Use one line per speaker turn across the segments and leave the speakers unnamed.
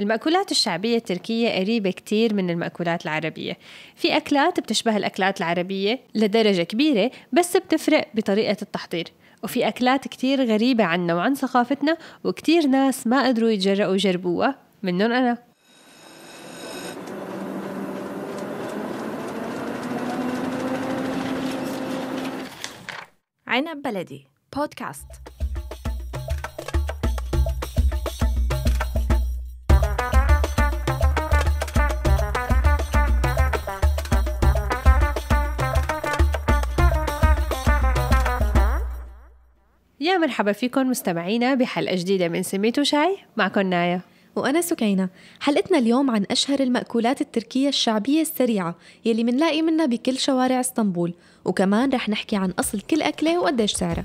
المأكولات الشعبية التركية قريبة كتير من المأكولات العربية في أكلات بتشبه الأكلات العربية لدرجة كبيرة بس بتفرق بطريقة التحضير وفي أكلات كتير غريبة عنا وعن ثقافتنا وكتير ناس ما قدروا يتجرأوا يجربوها منهم أنا
عنب بلدي بودكاست
مرحبا فيكم مستمعينا بحلقة جديدة من سميتو شاي معكم نايا
وأنا سكينة حلقتنا اليوم عن أشهر المأكولات التركية الشعبية السريعة يلي منلاقي منها بكل شوارع اسطنبول وكمان رح نحكي عن أصل كل أكلة وقديش سعرها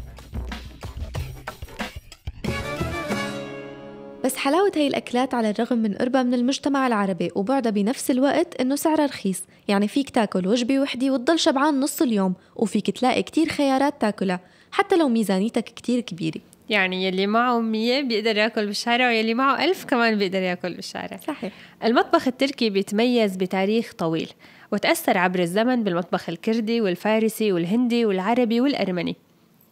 بس حلاوة هاي الأكلات على الرغم من قربها من المجتمع العربي وبعدها بنفس الوقت إنه سعرها رخيص يعني فيك تاكل وجبة وحدة وتضل شبعان نص اليوم وفيك تلاقي كتير خيارات تاكلها حتى لو ميزانيتك كتير كبيرة
يعني يلي معه 100 بيقدر ياكل بالشارع ويلي معه 1000 كمان بيقدر ياكل بالشارع صحيح المطبخ التركي بيتميز بتاريخ طويل وتأثر عبر الزمن بالمطبخ الكردي والفارسي والهندي والعربي والأرمني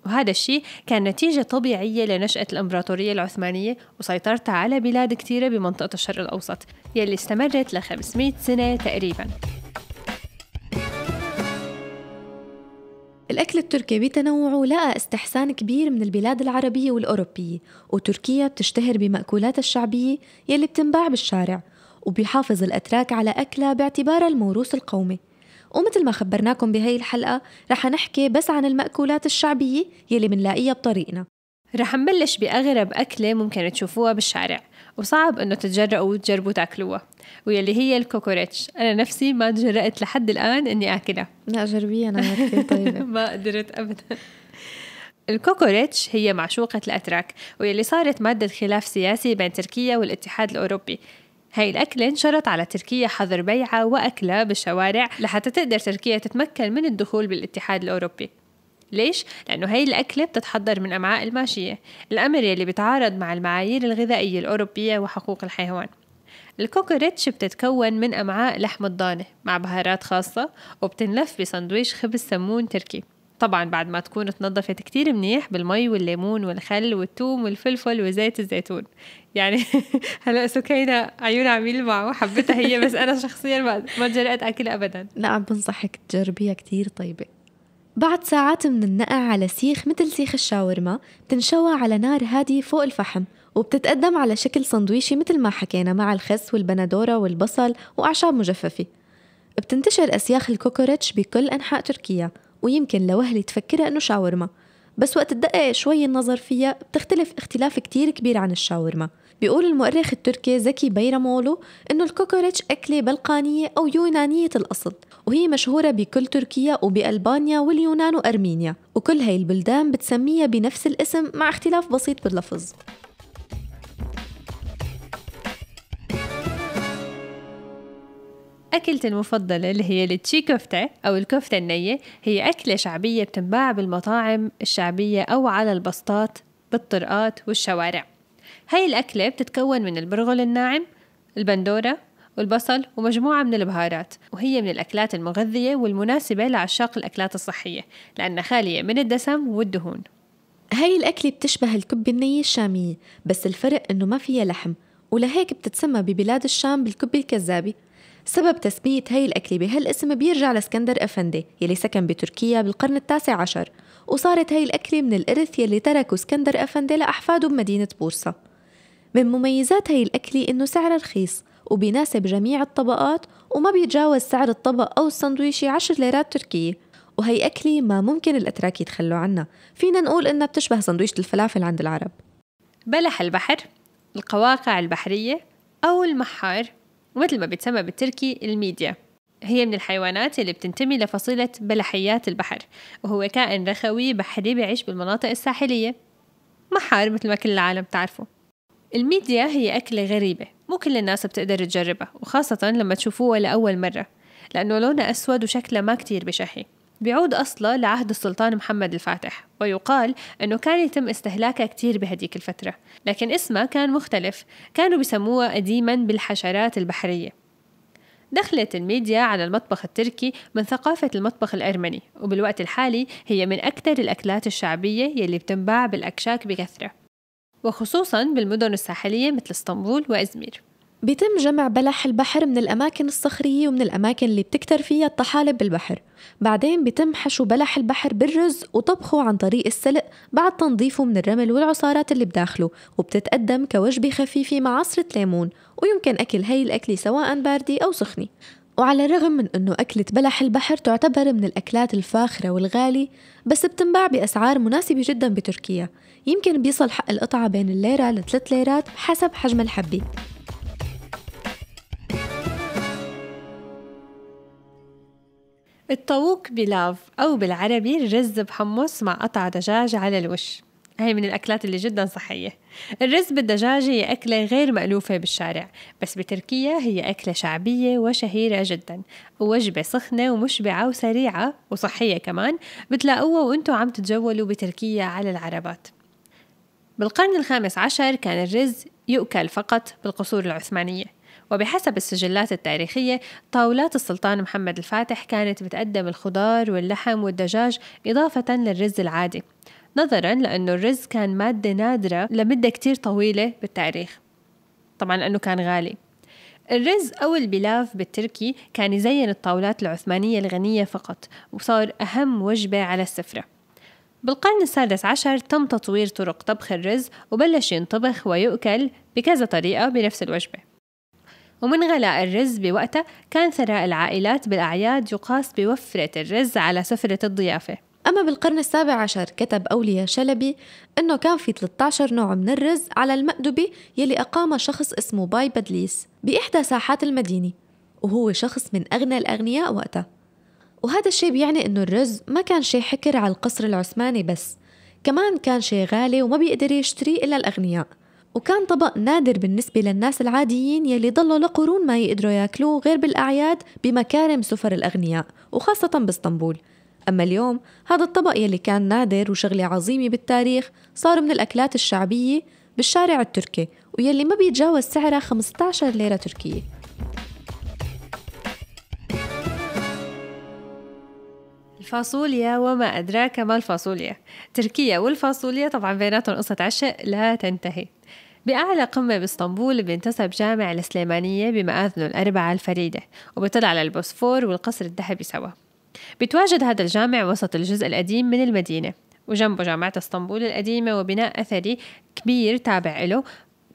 وهذا الشيء كان نتيجة طبيعية لنشأة الإمبراطورية العثمانية وسيطرتها على بلاد كثيرة بمنطقة الشرق الأوسط يلي
استمرت
ل 500 سنة تقريباً
الأكل التركي بتنوعه لقى استحسان كبير من البلاد العربية والأوروبية وتركيا بتشتهر بمأكولاتها الشعبية يلي بتنباع بالشارع وبيحافظ الأتراك على أكلها باعتبارها الموروث القومي ومثل ما خبرناكم بهي الحلقة رح نحكي بس عن المأكولات الشعبية يلي منلاقيها
بطريقنا رح نبلش بأغرب أكلة ممكن تشوفوها بالشارع وصعب إنه تتجرأوا وتجربوا تاكلوها واللي هي الكوكوريتش أنا نفسي ما تجرأت لحد الآن إني آكلها لا جربيها أنا كثير طيبة ما قدرت أبدا الكوكوريتش هي معشوقة الأتراك واللي صارت مادة خلاف سياسي بين تركيا والاتحاد الأوروبي هاي الأكلة انشرت على تركيا حظر بيعها وأكلها بالشوارع لحتى تقدر تركيا تتمكن من الدخول بالاتحاد الأوروبي ليش؟ لأنه هي الأكلة بتتحضر من أمعاء الماشية الأمر يلي بتعارض مع المعايير الغذائية الأوروبية وحقوق الحيوان الكوكوريتش بتتكون من أمعاء لحم الضانة مع بهارات خاصة وبتنلف بسندويش خبز سمون تركي طبعا بعد ما تكون تنظفت كتير منيح بالمي والليمون والخل والثوم والفلفل وزيت الزيتون يعني هلا سكينة عيون عم يلمع وحبتها هي بس أنا شخصيا ما جرأت أكل أبدا
لا عم بنصحك تجربيها كتير طيبة بعد ساعات من النقع على سيخ مثل سيخ الشاورما بتنشوى على نار هادية فوق الفحم وبتتقدم على شكل سندويشي مثل ما حكينا مع الخس والبندورة والبصل وأعشاب مجففة بتنتشر أسياخ الكوكوريتش بكل أنحاء تركيا ويمكن لوهلة تفكرها إنه شاورما بس وقت تدقق شوي النظر فيها بتختلف اختلاف كتير كبير عن الشاورما بيقول المؤرخ التركي زكي بيرامولو إنه الكوكوريتش أكلة بلقانية أو يونانية الأصل وهي مشهورة بكل تركيا وبألبانيا واليونان وأرمينيا وكل هاي البلدان بتسميها بنفس الاسم مع اختلاف بسيط باللفظ
أكلتي المفضلة اللي هي التشي كفتة أو الكفتة النية هي أكلة شعبية بتنباع بالمطاعم الشعبية أو على البسطات بالطرقات والشوارع هاي الأكلة بتتكون من البرغل الناعم البندورة والبصل ومجموعة من البهارات وهي من الأكلات المغذية والمناسبة لعشاق الأكلات الصحية لأنها خالية من الدسم والدهون
هاي الأكلة بتشبه الكبة النية الشامية بس الفرق إنه ما فيها لحم ولهيك بتتسمى ببلاد الشام بالكبة الكذابة سبب تسمية هاي الأكلة بهالاسم بيرجع لاسكندر أفندي يلي سكن بتركيا بالقرن التاسع عشر وصارت هاي الأكلة من الإرث يلي تركه اسكندر أفندي لأحفاده بمدينة بورصة من مميزات هي الأكلة إنه سعره رخيص وبيناسب جميع الطبقات وما بيتجاوز سعر الطبق أو السندويشة 10 ليرات تركية وهي أكلة ما ممكن الأتراك يتخلوا عنها فينا نقول إنها بتشبه سندويشة الفلافل عند العرب
بلح البحر القواقع البحرية أو المحار ومثل ما بتسمى بالتركي الميديا هي من الحيوانات اللي بتنتمي لفصيلة بلحيات البحر وهو كائن رخوي بحري بيعيش بالمناطق الساحلية محار مثل ما كل العالم بتعرفه الميديا هي أكلة غريبة مو كل الناس بتقدر تجربها وخاصة لما تشوفوها لأول مرة لأنه لونها أسود وشكلها ما كتير بشهي بيعود أصله لعهد السلطان محمد الفاتح ويقال أنه كان يتم استهلاكها كتير بهديك الفترة لكن اسمها كان مختلف كانوا بسموها قديما بالحشرات البحرية دخلت الميديا على المطبخ التركي من ثقافة المطبخ الأرمني وبالوقت الحالي هي من أكثر الأكلات الشعبية يلي بتنباع بالأكشاك بكثرة وخصوصا بالمدن الساحلية مثل اسطنبول وإزمير
بيتم جمع بلح البحر من الأماكن الصخرية ومن الأماكن اللي بتكتر فيها الطحالب بالبحر بعدين بيتم حشو بلح البحر بالرز وطبخه عن طريق السلق بعد تنظيفه من الرمل والعصارات اللي بداخله وبتتقدم كوجبة خفيفة مع عصرة ليمون ويمكن أكل هاي الأكلة سواء باردة أو سخني وعلى الرغم من أنه أكلة بلح البحر تعتبر من الأكلات الفاخرة والغالي بس بتنباع بأسعار مناسبة جدا بتركيا يمكن بيصل حق القطعة بين الليرة لثلاث ليرات حسب حجم الحبة
الطاووق بلاف أو بالعربي الرز بحمص مع قطع دجاج على الوش هي من الأكلات اللي جدا صحية الرز بالدجاجة هي أكلة غير مألوفة بالشارع بس بتركيا هي أكلة شعبية وشهيرة جدا ووجبة سخنة ومشبعة وسريعة وصحية كمان بتلاقوها وانتو عم تتجولوا بتركيا على العربات بالقرن الخامس عشر كان الرز يؤكل فقط بالقصور العثمانية وبحسب السجلات التاريخية طاولات السلطان محمد الفاتح كانت بتقدم الخضار واللحم والدجاج إضافة للرز العادي نظرا لأنه الرز كان مادة نادرة لمدة كتير طويلة بالتاريخ طبعا لأنه كان غالي الرز أو البلاف بالتركي كان يزين الطاولات العثمانية الغنية فقط وصار أهم وجبة على السفرة بالقرن السادس عشر تم تطوير طرق طبخ الرز وبلش ينطبخ ويؤكل بكذا طريقة بنفس الوجبة ومن غلاء الرز بوقتها كان ثراء العائلات بالأعياد يقاس
بوفرة الرز على سفرة الضيافة أما بالقرن السابع عشر كتب أولياء شلبي أنه كان في 13 نوع من الرز على المأدبة يلي أقام شخص اسمه باي بدليس بإحدى ساحات المدينة وهو شخص من أغنى الأغنياء وقتها وهذا الشيء بيعني أنه الرز ما كان شيء حكر على القصر العثماني بس كمان كان شيء غالي وما بيقدر يشتريه إلا الأغنياء وكان طبق نادر بالنسبة للناس العاديين يلي ضلوا لقرون ما يقدروا ياكلوه غير بالأعياد بمكارم سفر الأغنياء وخاصة باسطنبول أما اليوم هذا الطبق يلي كان نادر وشغلة عظيمة بالتاريخ صار من الأكلات الشعبية بالشارع التركي ويلي ما بيتجاوز سعرها 15 ليرة تركية
الفاصوليا وما أدراك ما الفاصوليا تركيا والفاصوليا طبعا بيناتهم قصة عشق لا تنتهي بأعلى قمة باسطنبول بينتسب جامع السليمانية بمآذنه الأربعة الفريدة وبيطل على البوسفور والقصر الذهبي سوا بتواجد هذا الجامع وسط الجزء القديم من المدينة وجنبه جامعة اسطنبول القديمة وبناء أثري كبير تابع له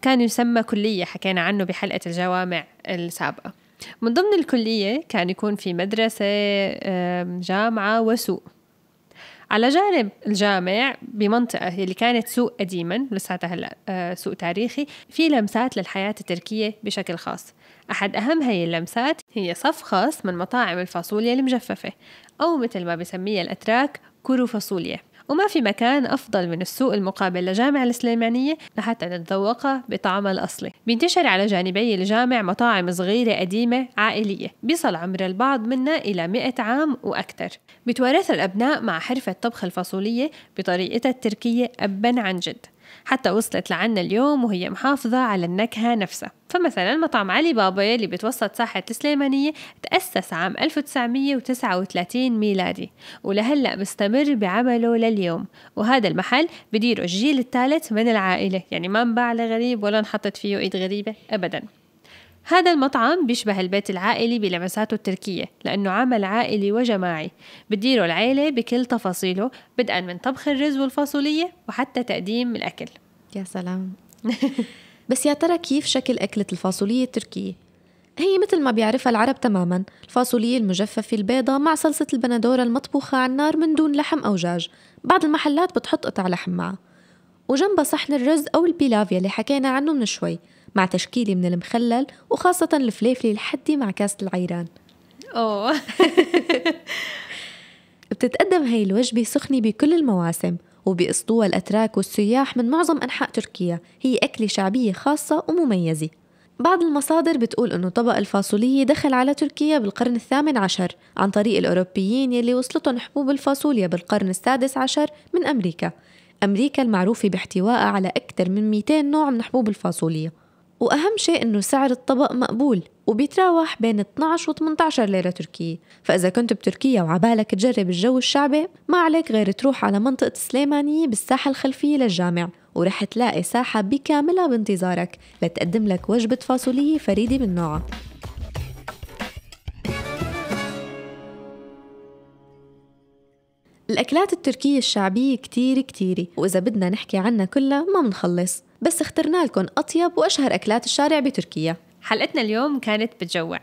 كان يسمى كلية حكينا عنه بحلقة الجوامع السابقة من ضمن الكلية كان يكون في مدرسة جامعة وسوق على جانب الجامع بمنطقة اللي كانت سوق قديما لساتها هلا آه، سوق تاريخي في لمسات للحياة التركية بشكل خاص أحد أهم هي اللمسات هي صف خاص من مطاعم الفاصوليا المجففة أو مثل ما بسميها الأتراك كرو فاصوليا وما في مكان أفضل من السوق المقابل لجامع السليمانية لحتى نتذوقها بطعمها الأصلي بينتشر على جانبي الجامع مطاعم صغيرة قديمة عائلية بيصل عمر البعض منا إلى مئة عام وأكثر بتوارث الأبناء مع حرفة طبخ الفاصولية بطريقتها التركية أبا عن جد حتى وصلت لعنا اليوم وهي محافظة على النكهة نفسها فمثلا مطعم علي بابا يلي بتوسط ساحة السليمانية تأسس عام 1939 ميلادي ولهلأ مستمر بعمله لليوم وهذا المحل بديره الجيل الثالث من العائلة يعني ما انباع لغريب ولا انحطت فيه إيد غريبة أبداً هذا المطعم بيشبه البيت العائلي بلمساته التركية لأنه عمل عائلي وجماعي بتديره العيلة بكل تفاصيله بدءا من طبخ الرز والفاصولية وحتى
تقديم الأكل يا سلام بس يا ترى كيف شكل أكلة الفاصولية التركية؟ هي مثل ما بيعرفها العرب تماما الفاصولية المجففة البيضة مع صلصة البندورة المطبوخة على النار من دون لحم أو دجاج بعض المحلات بتحط قطع لحم معها وجنبها صحن الرز أو البيلاف يلي حكينا عنه من شوي مع تشكيلة من المخلل وخاصة الفليفلة الحدي مع كاسة العيران أوه بتتقدم هاي الوجبة سخنة بكل المواسم وبقصدوها الأتراك والسياح من معظم أنحاء تركيا هي أكلة شعبية خاصة ومميزة بعض المصادر بتقول أنه طبق الفاصولية دخل على تركيا بالقرن الثامن عشر عن طريق الأوروبيين يلي وصلتهم حبوب الفاصوليا بالقرن السادس عشر من أمريكا أمريكا المعروفة باحتوائها على أكثر من 200 نوع من حبوب الفاصوليا وأهم شيء أنه سعر الطبق مقبول وبيتراوح بين 12 و 18 ليرة تركية فإذا كنت بتركيا وعبالك تجرب الجو الشعبي ما عليك غير تروح على منطقة سليمانية بالساحة الخلفية للجامع ورح تلاقي ساحة بكاملها بانتظارك لتقدم لك وجبة فاصولية فريدة من نوعها الأكلات التركية الشعبية كتير كتير وإذا بدنا نحكي عنها كلها ما منخلص بس اخترنا لكم أطيب وأشهر أكلات الشارع بتركيا
حلقتنا اليوم كانت بتجوع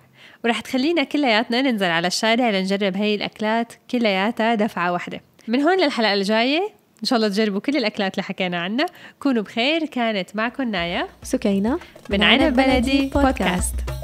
ورح تخلينا كلياتنا ننزل على الشارع لنجرب هاي الأكلات كلياتها دفعة واحدة من هون للحلقة الجاية إن شاء الله تجربوا كل الأكلات اللي حكينا عنها كونوا بخير كانت معكم نايا
سكينة من عنب بلدي بودكاست, بودكاست.